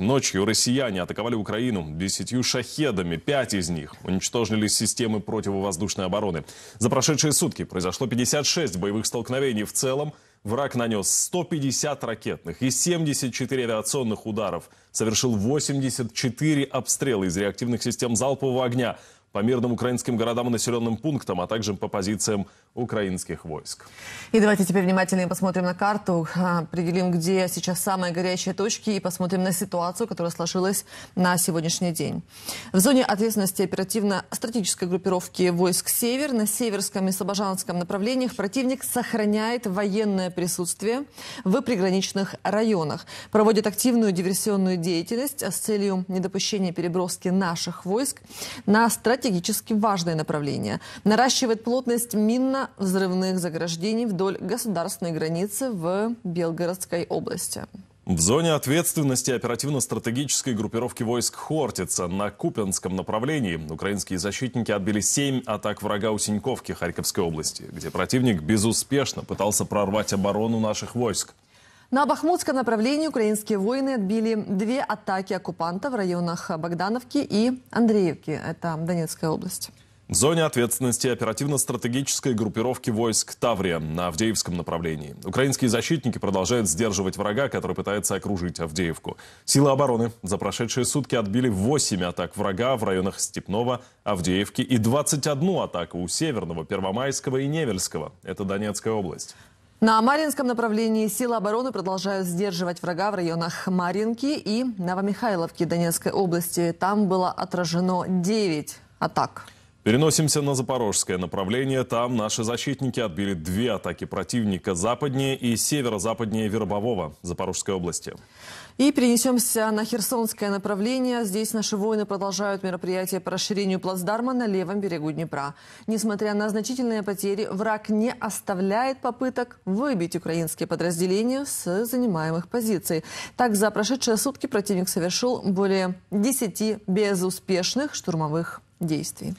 Ночью россияне атаковали Украину десятью шахедами. Пять из них уничтожили системы противовоздушной обороны. За прошедшие сутки произошло 56 боевых столкновений. В целом враг нанес 150 ракетных и 74 авиационных ударов. Совершил 84 обстрела из реактивных систем залпового огня по мирным украинским городам и населенным пунктам, а также по позициям украинских войск. И давайте теперь внимательнее посмотрим на карту, а, определим, где сейчас самые горячие точки и посмотрим на ситуацию, которая сложилась на сегодняшний день. В зоне ответственности оперативно-стратегической группировки войск «Север» на Северском и сабажанском направлениях противник сохраняет военное присутствие в приграничных районах, проводит активную диверсионную деятельность с целью недопущения переброски наших войск на стратегические стратегически важное направление. Наращивает плотность минно-взрывных заграждений вдоль государственной границы в Белгородской области. В зоне ответственности оперативно-стратегической группировки войск «Хортица» на Купинском направлении украинские защитники отбили семь атак врага у Синьковки Харьковской области, где противник безуспешно пытался прорвать оборону наших войск. На Бахмутском направлении украинские воины отбили две атаки оккупанта в районах Богдановки и Андреевки. Это Донецкая область. В зоне ответственности оперативно-стратегической группировки войск Таврия на Авдеевском направлении. Украинские защитники продолжают сдерживать врага, который пытается окружить Авдеевку. Силы обороны за прошедшие сутки отбили 8 атак врага в районах Степного, Авдеевки и 21 атаку у Северного, Первомайского и Невельского. Это Донецкая область. На Маринском направлении силы обороны продолжают сдерживать врага в районах Маринки и Новомихайловки Донецкой области. Там было отражено 9 атак. Переносимся на запорожское направление. Там наши защитники отбили две атаки противника западнее и северо-западнее Вербового Запорожской области. И перенесемся на Херсонское направление. Здесь наши воины продолжают мероприятие по расширению плацдарма на левом берегу Днепра. Несмотря на значительные потери, враг не оставляет попыток выбить украинские подразделения с занимаемых позиций. Так, за прошедшие сутки противник совершил более 10 безуспешных штурмовых действий.